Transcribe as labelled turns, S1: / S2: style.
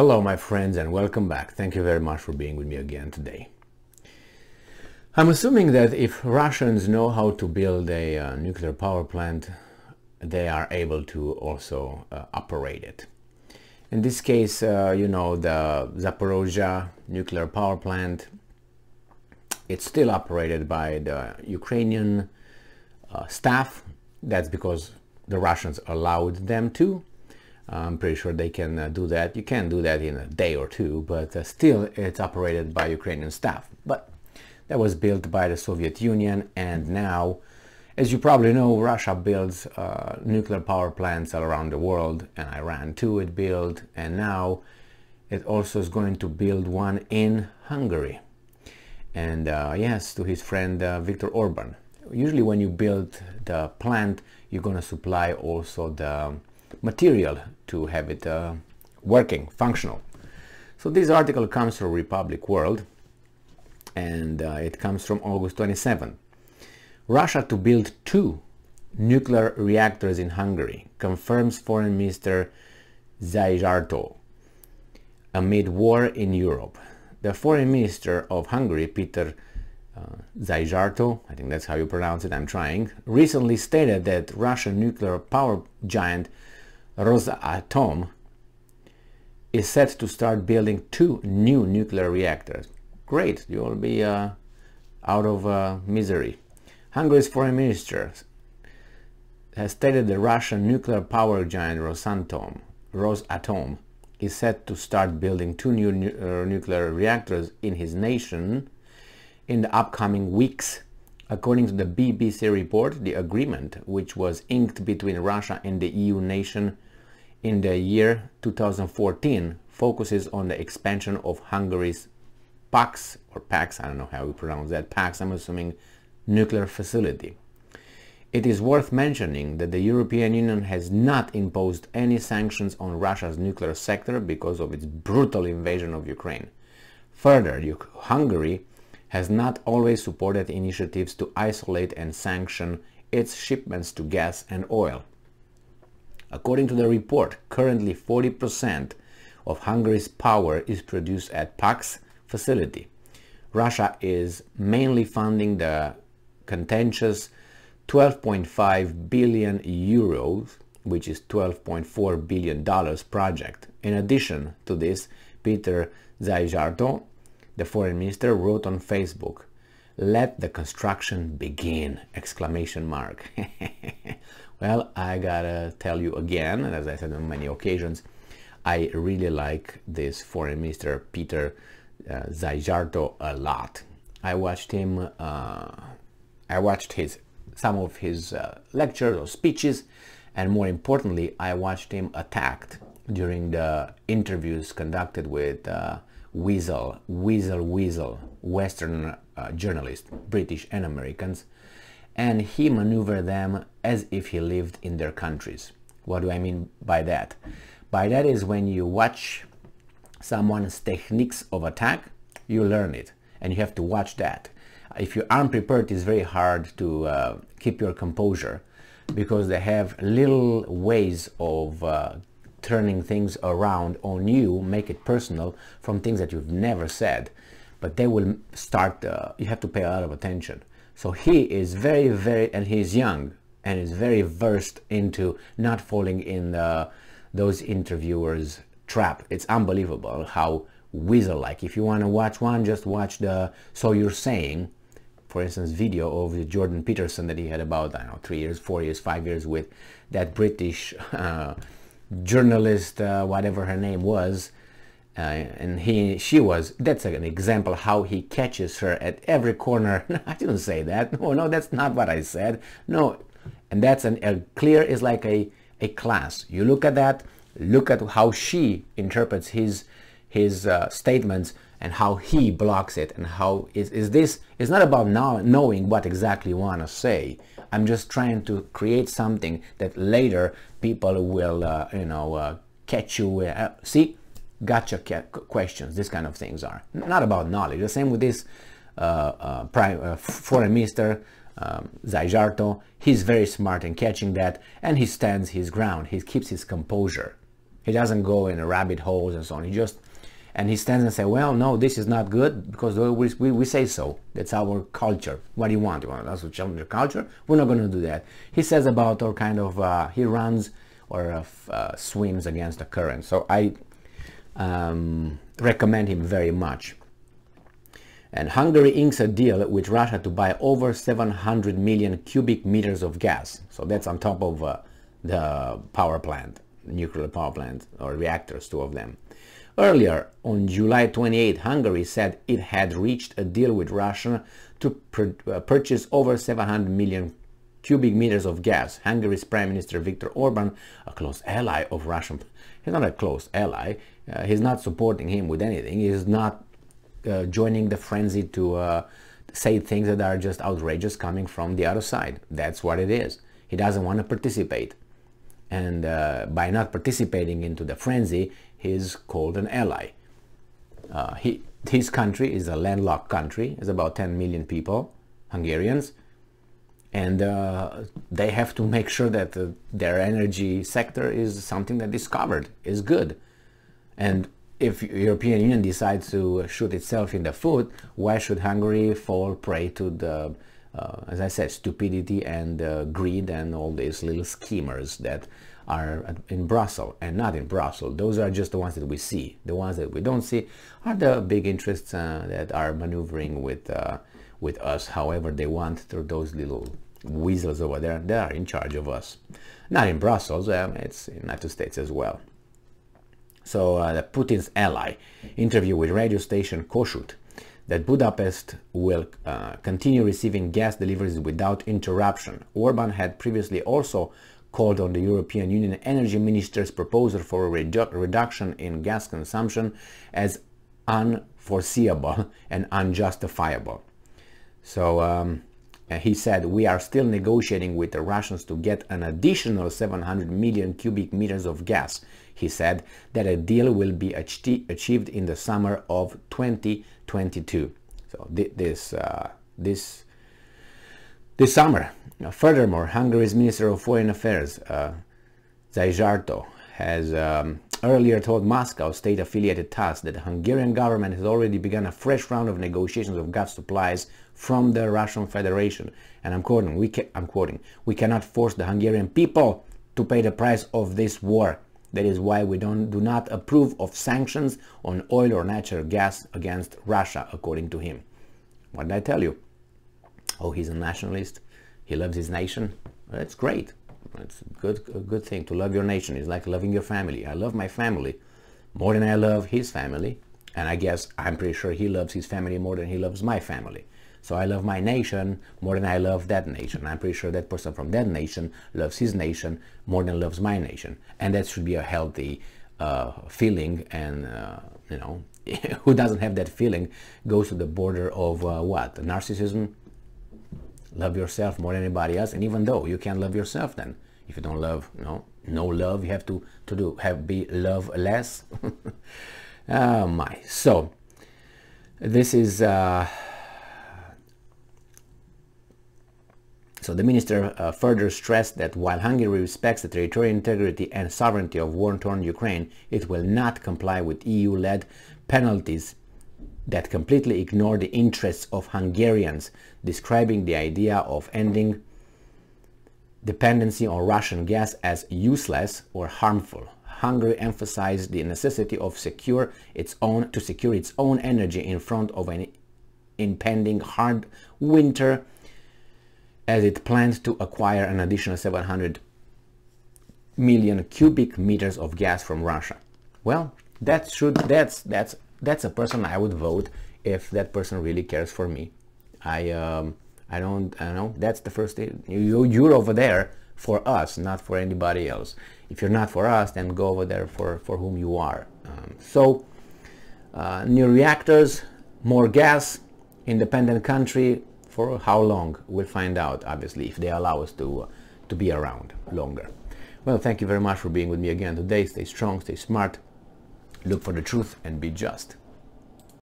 S1: Hello my friends and welcome back. Thank you very much for being with me again today. I'm assuming that if Russians know how to build a uh, nuclear power plant, they are able to also uh, operate it. In this case, uh, you know, the Zaporozhia nuclear power plant, it's still operated by the Ukrainian uh, staff. That's because the Russians allowed them to. I'm pretty sure they can uh, do that. You can do that in a day or two, but uh, still it's operated by Ukrainian staff. But that was built by the Soviet Union and now, as you probably know, Russia builds uh, nuclear power plants all around the world and Iran too it built and now it also is going to build one in Hungary. And uh, yes, to his friend uh, Viktor Orban. Usually when you build the plant, you're going to supply also the material to have it uh, working, functional. So this article comes from Republic World and uh, it comes from August 27. Russia to build two nuclear reactors in Hungary, confirms Foreign Minister Zajarto amid war in Europe. The Foreign Minister of Hungary, Peter uh, Zajarto, I think that's how you pronounce it, I'm trying, recently stated that Russian nuclear power giant Rosatom is set to start building two new nuclear reactors. Great, you will be uh, out of uh, misery. Hungary's foreign minister has stated the Russian nuclear power giant Rosatom, Rosatom is set to start building two new nu uh, nuclear reactors in his nation in the upcoming weeks. According to the BBC report, the agreement, which was inked between Russia and the EU nation in the year 2014 focuses on the expansion of Hungary's PAX or PAX, I don't know how we pronounce that, PAX I'm assuming, nuclear facility. It is worth mentioning that the European Union has not imposed any sanctions on Russia's nuclear sector because of its brutal invasion of Ukraine. Further, Hungary has not always supported initiatives to isolate and sanction its shipments to gas and oil. According to the report, currently 40% of Hungary's power is produced at PAX facility. Russia is mainly funding the contentious 12.5 billion euros, which is 12.4 billion dollars project. In addition to this, Peter Zajardo, the foreign minister, wrote on Facebook, let the construction begin, exclamation mark. Well, I gotta tell you again, and as I said on many occasions, I really like this foreign minister, Peter uh, a lot. I watched him, uh, I watched his some of his uh, lectures or speeches, and more importantly, I watched him attacked during the interviews conducted with uh, Weasel, Weasel, Weasel, Western uh, journalists, British and Americans, and he maneuvered them as if he lived in their countries. What do I mean by that? By that is when you watch someone's techniques of attack, you learn it and you have to watch that. If you aren't prepared, it's very hard to uh, keep your composure because they have little ways of uh, turning things around on you, make it personal from things that you've never said. But they will start, uh, you have to pay a lot of attention. So he is very, very, and he's young and is very versed into not falling in the, those interviewers' trap. It's unbelievable how weasel-like. If you want to watch one, just watch the So You're Saying, for instance, video of Jordan Peterson that he had about, I don't know, three years, four years, five years with that British uh, journalist, uh, whatever her name was, uh, and he she was that's an example how he catches her at every corner i didn't say that no no that's not what i said no and that's an, a clear is like a a class you look at that look at how she interprets his his uh, statements and how he blocks it and how is, is this it's not about now knowing what exactly you want to say i'm just trying to create something that later people will uh, you know uh, catch you uh, see gotcha questions, these kind of things are. Not about knowledge. The same with this uh, uh, prime, uh, foreign minister, um, He's very smart in catching that and he stands his ground. He keeps his composure. He doesn't go in rabbit holes and so on. He just, and he stands and says, well, no, this is not good because we, we, we say so. That's our culture. What do you want? You want us to challenge your culture? We're not going to do that. He says about our kind of, uh, he runs or uh, uh, swims against the current. So I um, recommend him very much. And Hungary inks a deal with Russia to buy over 700 million cubic meters of gas. So that's on top of uh, the power plant, nuclear power plant or reactors, two of them. Earlier, on July 28, Hungary said it had reached a deal with Russia to uh, purchase over 700 million cubic meters of gas. Hungary's Prime Minister Viktor Orban, a close ally of Russia, he's not a close ally, uh, he's not supporting him with anything. He's not uh, joining the frenzy to uh, say things that are just outrageous coming from the other side. That's what it is. He doesn't want to participate. And uh, by not participating into the frenzy, he's called an ally. Uh, he, his country is a landlocked country. It's about 10 million people, Hungarians. And uh, they have to make sure that their energy sector is something that is covered, is good and if European Union decides to shoot itself in the foot, why should Hungary fall prey to the, uh, as I said, stupidity and uh, greed and all these little schemers that are in Brussels and not in Brussels. Those are just the ones that we see. The ones that we don't see are the big interests uh, that are maneuvering with, uh, with us however they want through those little weasels over there They are in charge of us. Not in Brussels, um, it's in United States as well. So uh, Putin's ally, interview with radio station Koshut, that Budapest will uh, continue receiving gas deliveries without interruption. Orban had previously also called on the European Union energy minister's proposal for a redu reduction in gas consumption as unforeseeable and unjustifiable. So um, he said, we are still negotiating with the Russians to get an additional 700 million cubic meters of gas. He said that a deal will be achieved in the summer of 2022. So th this, uh, this, this summer. Now, furthermore, Hungary's Minister of Foreign Affairs, uh, has um, earlier told Moscow state-affiliated TASS that the Hungarian government has already begun a fresh round of negotiations of gas supplies from the Russian Federation. And I'm quoting, we I'm quoting, we cannot force the Hungarian people to pay the price of this war. That is why we don't, do not approve of sanctions on oil or natural gas against Russia, according to him. What did I tell you? Oh, he's a nationalist. He loves his nation. That's great. It's a good, a good thing to love your nation. It's like loving your family. I love my family more than I love his family. And I guess I'm pretty sure he loves his family more than he loves my family. So I love my nation more than I love that nation. I'm pretty sure that person from that nation loves his nation more than loves my nation. And that should be a healthy uh, feeling. And, uh, you know, who doesn't have that feeling goes to the border of uh, what? Narcissism, love yourself more than anybody else and even though you can't love yourself then if you don't love you know no love you have to to do have be love less oh my so this is uh So the minister uh, further stressed that while Hungary respects the territorial integrity and sovereignty of war-torn Ukraine, it will not comply with EU-led penalties that completely ignore the interests of Hungarians, describing the idea of ending dependency on Russian gas as useless or harmful. Hungary emphasized the necessity of secure its own to secure its own energy in front of an impending hard winter as it planned to acquire an additional 700 million cubic meters of gas from Russia. Well, that should that's that's that's a person I would vote if that person really cares for me. I um, I don't I don't know. That's the first thing. You you're over there for us, not for anybody else. If you're not for us, then go over there for for whom you are. Um, so uh, new reactors, more gas, independent country. For how long? We'll find out. Obviously, if they allow us to uh, to be around longer. Well, thank you very much for being with me again today. Stay strong, stay smart look for the truth and be just.